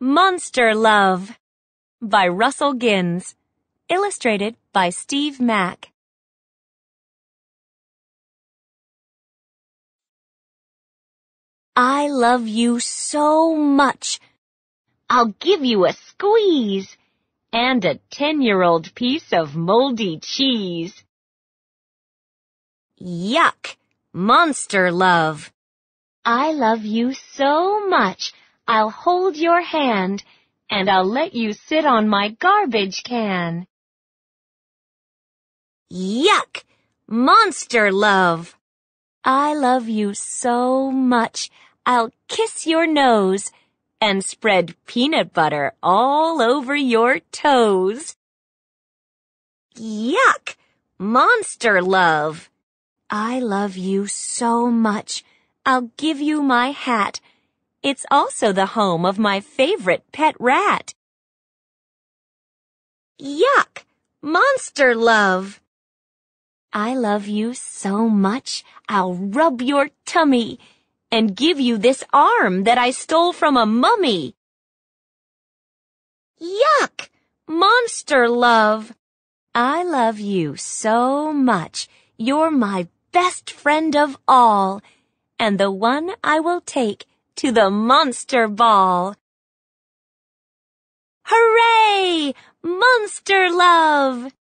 Monster Love by Russell Gins. Illustrated by Steve Mack. I love you so much. I'll give you a squeeze and a ten-year-old piece of moldy cheese. Yuck! Monster love! I love you so much. I'll hold your hand and I'll let you sit on my garbage can. Yuck! Monster love! I love you so much. I'll kiss your nose and spread peanut butter all over your toes. Yuck! Monster love! I love you so much. I'll give you my hat it's also the home of my favorite pet rat. Yuck! Monster love! I love you so much, I'll rub your tummy and give you this arm that I stole from a mummy. Yuck! Monster love! I love you so much. You're my best friend of all, and the one I will take to the Monster Ball. Hooray! Monster Love!